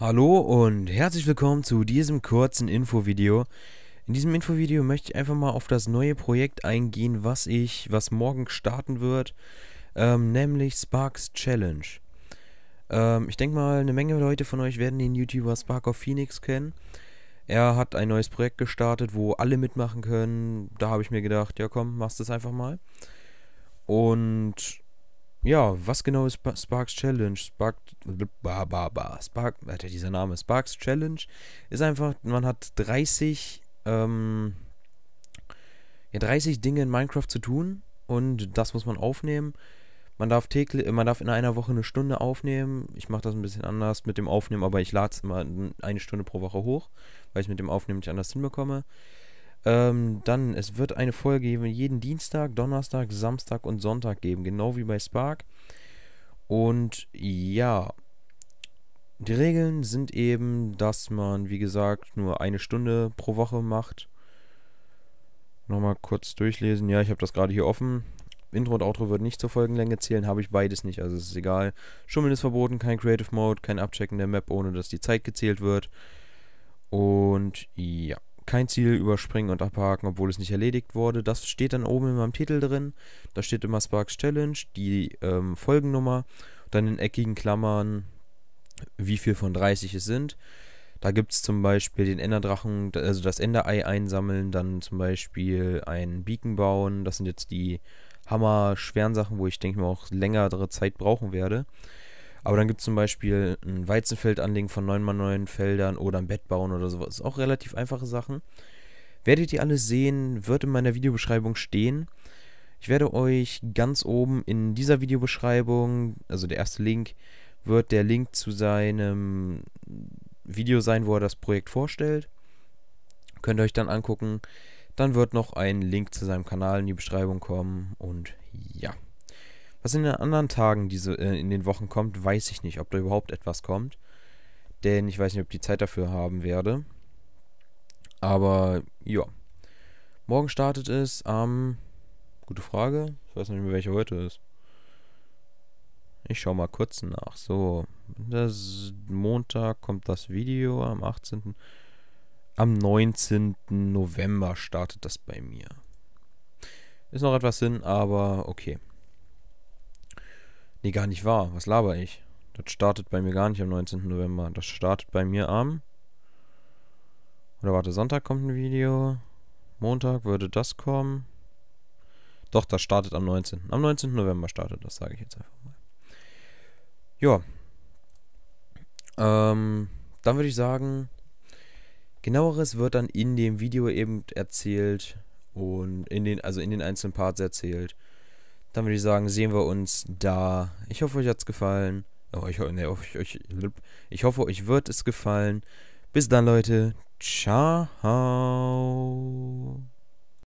Hallo und herzlich willkommen zu diesem kurzen Infovideo. In diesem Infovideo möchte ich einfach mal auf das neue Projekt eingehen, was ich, was morgen starten wird, ähm, nämlich Sparks Challenge. Ähm, ich denke mal, eine Menge Leute von euch werden den YouTuber Spark of Phoenix kennen. Er hat ein neues Projekt gestartet, wo alle mitmachen können. Da habe ich mir gedacht, ja komm, machst das einfach mal. Und ja, was genau ist Sparks Challenge? Spark, bah, bah, bah, Spark, Alter, dieser Name, Sparks Challenge ist einfach, man hat 30, ähm, ja, 30 Dinge in Minecraft zu tun und das muss man aufnehmen. Man darf täglich, man darf in einer Woche eine Stunde aufnehmen. Ich mache das ein bisschen anders mit dem Aufnehmen, aber ich lade es immer eine Stunde pro Woche hoch, weil ich mit dem Aufnehmen nicht anders hinbekomme. Ähm, dann, es wird eine Folge geben, jeden Dienstag, Donnerstag, Samstag und Sonntag geben, genau wie bei Spark. Und ja, die Regeln sind eben, dass man, wie gesagt, nur eine Stunde pro Woche macht. Nochmal kurz durchlesen. Ja, ich habe das gerade hier offen. Intro und Outro wird nicht zur Folgenlänge zählen, habe ich beides nicht, also ist egal. Schummeln ist verboten, kein Creative Mode, kein Abchecken der Map, ohne dass die Zeit gezählt wird. Und ja kein Ziel überspringen und abhaken, obwohl es nicht erledigt wurde. Das steht dann oben in meinem Titel drin. Da steht immer Sparks Challenge, die ähm, Folgennummer, dann in eckigen Klammern, wie viel von 30 es sind. Da gibt es zum Beispiel den Enderdrachen, also das Enderei einsammeln, dann zum Beispiel einen Beacon bauen. Das sind jetzt die Hammer-schweren Sachen, wo ich denke mal auch längere Zeit brauchen werde. Aber dann gibt es zum Beispiel ein Weizenfeld anlegen von 9x9 Feldern oder ein Bett bauen oder sowas. Auch relativ einfache Sachen. Werdet ihr alles sehen, wird in meiner Videobeschreibung stehen. Ich werde euch ganz oben in dieser Videobeschreibung, also der erste Link, wird der Link zu seinem Video sein, wo er das Projekt vorstellt. Könnt ihr euch dann angucken. Dann wird noch ein Link zu seinem Kanal in die Beschreibung kommen und ja. Was in den anderen Tagen diese, äh, in den Wochen kommt, weiß ich nicht, ob da überhaupt etwas kommt. Denn ich weiß nicht, ob ich die Zeit dafür haben werde. Aber ja. Morgen startet es am. Ähm, gute Frage. Ich weiß nicht mehr, welche heute ist. Ich schau mal kurz nach. So. Montag kommt das Video am 18. Am 19. November startet das bei mir. Ist noch etwas hin, aber okay. Nee, gar nicht wahr. Was laber ich? Das startet bei mir gar nicht am 19. November. Das startet bei mir am... Oder warte, Sonntag kommt ein Video. Montag würde das kommen. Doch, das startet am 19. Am 19. November startet das, sage ich jetzt einfach mal. Ja. Ähm, dann würde ich sagen, genaueres wird dann in dem Video eben erzählt und in den, also in den einzelnen Parts erzählt. Dann würde ich sagen, sehen wir uns da. Ich hoffe, euch hat es gefallen. Oh, ich, ne, ich, ich, ich hoffe, euch wird es gefallen. Bis dann, Leute. Ciao.